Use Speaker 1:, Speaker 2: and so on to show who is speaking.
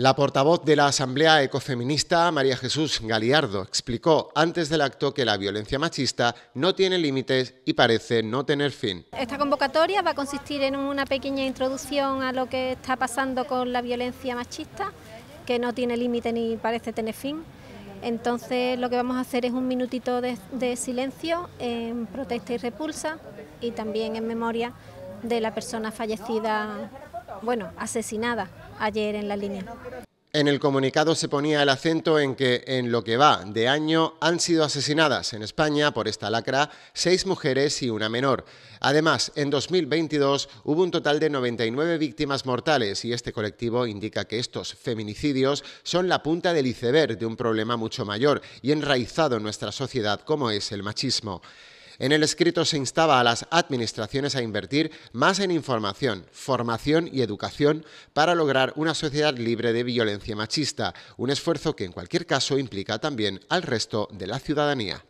Speaker 1: La portavoz de la Asamblea Ecofeminista, María Jesús Galiardo, explicó antes del acto que la violencia machista no tiene límites y parece no tener fin.
Speaker 2: Esta convocatoria va a consistir en una pequeña introducción a lo que está pasando con la violencia machista, que no tiene límite ni parece tener fin. Entonces lo que vamos a hacer es un minutito de, de silencio en protesta y repulsa y también en memoria de la persona fallecida, bueno, asesinada en la línea.
Speaker 1: En el comunicado se ponía el acento en que en lo que va de año han sido asesinadas en España por esta lacra seis mujeres y una menor. Además, en 2022 hubo un total de 99 víctimas mortales y este colectivo indica que estos feminicidios son la punta del iceberg de un problema mucho mayor y enraizado en nuestra sociedad como es el machismo. En el escrito se instaba a las administraciones a invertir más en información, formación y educación para lograr una sociedad libre de violencia machista, un esfuerzo que en cualquier caso implica también al resto de la ciudadanía.